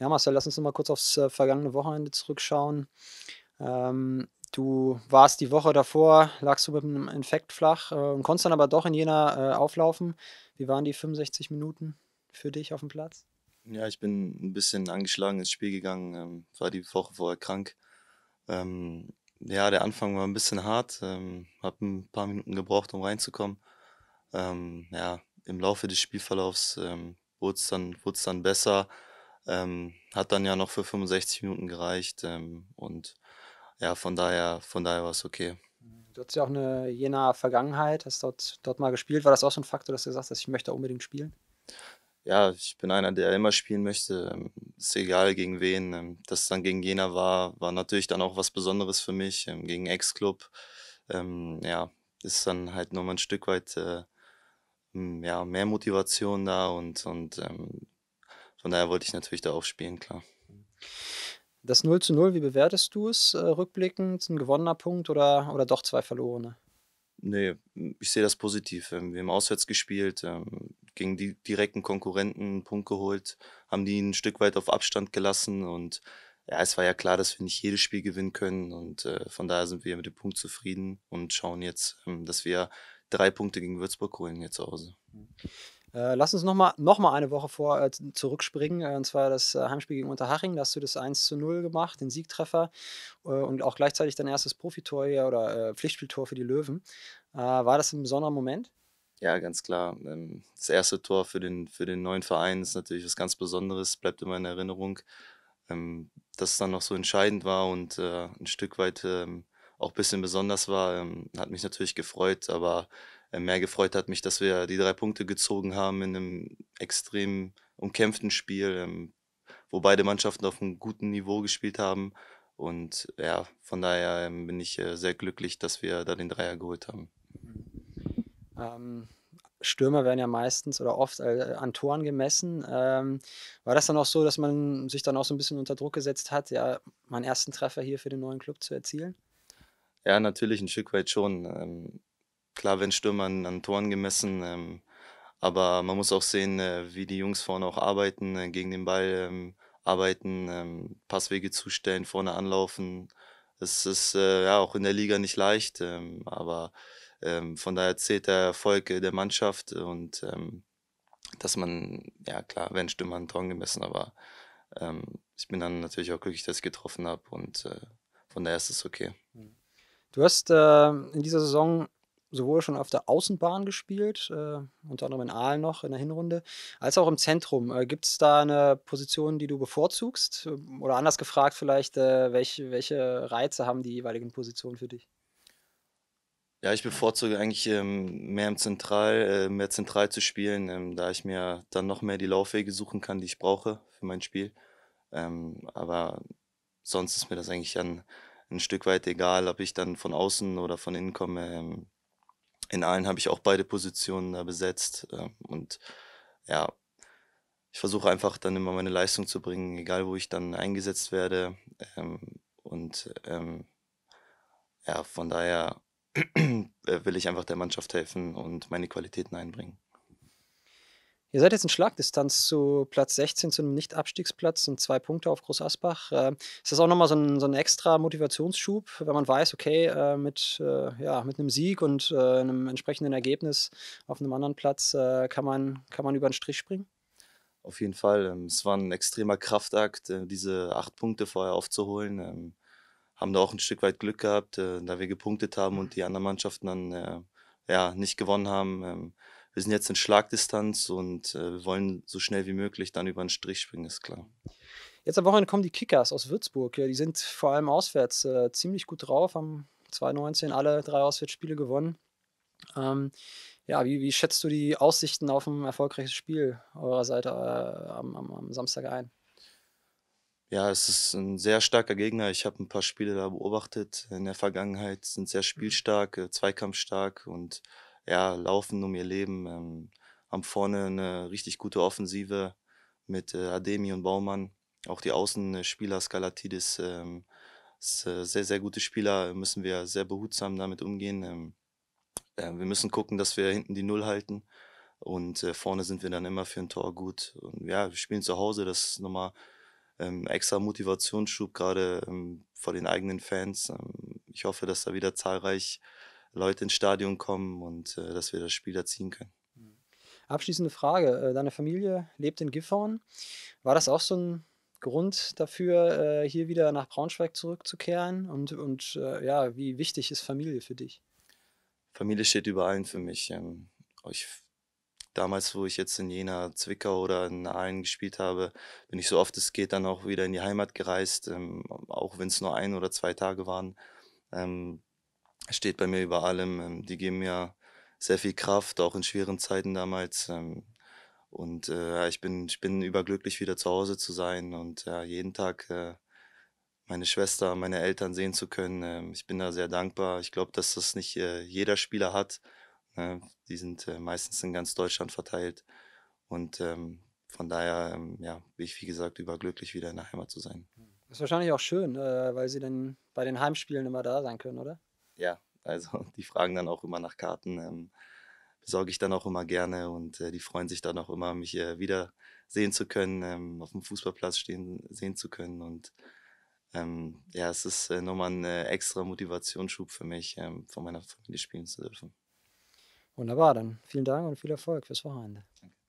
Ja, Marcel, lass uns noch mal kurz aufs äh, vergangene Wochenende zurückschauen. Ähm, du warst die Woche davor, lagst du mit einem Infekt flach äh, und konntest dann aber doch in Jena äh, auflaufen. Wie waren die 65 Minuten für dich auf dem Platz? Ja, ich bin ein bisschen angeschlagen ins Spiel gegangen, ähm, war die Woche vorher krank. Ähm, ja, der Anfang war ein bisschen hart, ähm, habe ein paar Minuten gebraucht, um reinzukommen. Ähm, ja, im Laufe des Spielverlaufs ähm, wurde es dann, dann besser. Ähm, hat dann ja noch für 65 Minuten gereicht ähm, und ja, von daher, von daher war es okay. Du hast ja auch eine jener Vergangenheit, hast dort, dort mal gespielt. War das auch so ein Faktor, dass du gesagt hast, ich möchte unbedingt spielen? Ja, ich bin einer, der immer spielen möchte. Ähm, ist egal gegen wen. Ähm, dass es dann gegen Jena war, war natürlich dann auch was Besonderes für mich. Ähm, gegen Ex-Club. Ähm, ja, ist dann halt nochmal ein Stück weit äh, ja, mehr Motivation da und, und ähm, von daher wollte ich natürlich da auch spielen, klar. Das 0 zu 0, wie bewertest du es äh, rückblickend? Ein gewonnener Punkt oder, oder doch zwei verlorene? Nee, ich sehe das positiv. Ähm, wir haben auswärts gespielt, ähm, gegen die direkten Konkurrenten einen Punkt geholt, haben die ein Stück weit auf Abstand gelassen und ja, es war ja klar, dass wir nicht jedes Spiel gewinnen können und äh, von daher sind wir mit dem Punkt zufrieden und schauen jetzt, ähm, dass wir drei Punkte gegen Würzburg holen hier zu Hause. Mhm. Äh, lass uns nochmal noch mal eine Woche vor äh, zurückspringen, äh, und zwar das äh, Heimspiel gegen Unterhaching. Da hast du das 1 zu 0 gemacht, den Siegtreffer äh, und auch gleichzeitig dein erstes Profitor hier oder Pflichtspieltor für die Löwen. war das ein besonderer Moment? Ja, ganz klar. Ähm, das erste Tor für den, für den neuen Verein ist natürlich was ganz Besonderes, bleibt immer in Erinnerung. Ähm, dass es dann noch so entscheidend war und ein Stück weit ähm, auch ein bisschen besonders war, hat mich natürlich gefreut, aber äh, mehr gefreut hat mich, dass wir die drei Punkte gezogen haben in einem extrem umkämpften Spiel, ähm, wo beide Mannschaften auf einem guten Niveau gespielt haben. Und ja, von daher ähm, bin ich äh, sehr glücklich, dass wir da den Dreier geholt haben. Ähm, Stürmer werden ja meistens oder oft äh, an Toren gemessen. Ähm, war das dann auch so, dass man sich dann auch so ein bisschen unter Druck gesetzt hat, ja, meinen ersten Treffer hier für den neuen Club zu erzielen? Ja, natürlich ein Stück weit schon. Ähm, klar werden Stürmer an, an, Toren gemessen, ähm, aber man muss auch sehen, äh, wie die Jungs vorne auch arbeiten, äh, gegen den Ball ähm, arbeiten, ähm, Passwege zustellen, vorne anlaufen. Es ist äh, ja auch in der Liga nicht leicht, ähm, aber ähm, von daher zählt der Erfolg äh, der Mannschaft und dass man, ja klar, wenn Stürmer an Toren gemessen, aber ich bin dann natürlich auch glücklich, dass ich getroffen habe und äh, von daher ist es okay. Du hast äh, in dieser Saison sowohl schon auf der Außenbahn gespielt, äh, unter anderem in Aalen noch in der Hinrunde, als auch im Zentrum. Äh, Gibt es da eine Position, die du bevorzugst? Ähm, oder anders gefragt vielleicht, äh, welche, welche Reize haben die jeweiligen Positionen für dich? Ja, ich bevorzuge eigentlich ähm, mehr im Zentral, äh, mehr zentral zu spielen, ähm, da ich mir dann noch mehr die Laufwege suchen kann, die ich brauche für mein Spiel. Ähm, aber sonst ist mir das eigentlich an ein Stück weit egal, ob ich dann von außen oder von innen komme. Ähm, in allen habe ich auch beide Positionen da besetzt. Ähm, und ja, ich versuche einfach dann immer meine Leistung zu bringen, egal wo ich dann eingesetzt werde. Ähm, und ähm, ja, von daher äh, will ich einfach der Mannschaft helfen und meine Qualitäten einbringen. Ihr seid jetzt in Schlagdistanz zu Platz 16, zu einem Nicht-Abstiegsplatz, und zwei Punkte auf Groß Asbach. Ähm, ist das auch nochmal so ein, so ein extra Motivationsschub, wenn man weiß, okay, äh, mit, äh, ja, mit einem Sieg und äh, einem entsprechenden Ergebnis auf einem anderen Platz kann, man, kann man über den Strich springen? Auf jeden Fall. Ähm, es war ein extremer Kraftakt, diese acht Punkte vorher aufzuholen. Ähm, haben da auch ein Stück weit Glück gehabt, da wir gepunktet haben und die anderen Mannschaften dann ja, nicht gewonnen haben. Ähm, wir sind jetzt in Schlagdistanz und äh, wir wollen so schnell wie möglich dann über den Strich springen, ist klar. Jetzt am Wochenende kommen die Kickers aus Würzburg. die sind vor allem auswärts äh, ziemlich gut drauf, haben 2019 alle drei Auswärtsspiele gewonnen. Ähm, ja, wie, wie, schätzt du die Aussichten auf ein erfolgreiches Spiel eurer Seite äh, am, am, am Samstag ein? Ja, es ist ein sehr starker Gegner. Ich habe ein paar Spiele da beobachtet in der Vergangenheit, sind sehr mhm. spielstark, äh, zweikampfstark und ja, laufen um ihr Leben, ähm, haben vorne eine richtig gute Offensive mit äh, Ademi und Baumann. Auch die Außenspieler äh, Skalatidis ähm, ist äh, sehr, sehr gute Spieler, müssen wir sehr behutsam damit umgehen. Ähm, äh, wir müssen gucken, dass wir hinten die Null halten. Und äh, vorne sind wir dann immer für ein Tor gut. Und ja, wir spielen zu Hause, das ist nochmal ähm, extra Motivationsschub, gerade ähm, vor den eigenen Fans. Ähm, ich hoffe, dass da wieder zahlreich Leute ins Stadion kommen und äh, dass wir das Spiel erziehen können. Abschließende Frage. Äh, deine Familie lebt in Gifhorn. War das auch so ein Grund dafür, äh, hier wieder nach Braunschweig zurückzukehren? Und, und äh, ja, wie wichtig ist Familie für dich? Familie steht über allen für mich. Ähm, ich, damals, wo ich jetzt in Jena, Zwickau oder in Aalen gespielt habe, bin ich so oft es geht dann auch wieder in die Heimat gereist, ähm, auch wenn es nur ein oder zwei Tage waren. Ähm, steht bei mir über allem. Ähm, die geben mir sehr viel Kraft, auch in schweren Zeiten damals. Ähm, und äh, ich, bin, ich bin überglücklich, wieder zu Hause zu sein und ja, jeden Tag äh, meine Schwester, meine Eltern sehen zu können. Ähm, ich bin da sehr dankbar. Ich glaube, dass das nicht äh, jeder Spieler hat. Ne? die sind äh, meistens in ganz Deutschland verteilt. Und ähm, von daher ja, bin ich, wie gesagt, überglücklich, wieder in der Heimat zu sein. Das ist wahrscheinlich auch schön, äh, weil sie dann bei den Heimspielen immer da sein können, oder? ja, also die fragen dann auch immer nach Karten, ähm, besorge ich dann auch immer gerne und äh, die freuen sich dann auch immer, mich äh, wieder sehen zu können, ähm, auf dem Fußballplatz stehen, sehen zu können und ähm, ja, es ist äh, nochmal ein extra Motivationsschub für mich, ähm, von meiner Familie spielen zu dürfen. Wunderbar, dann vielen Dank und viel Erfolg fürs Wochenende. Danke.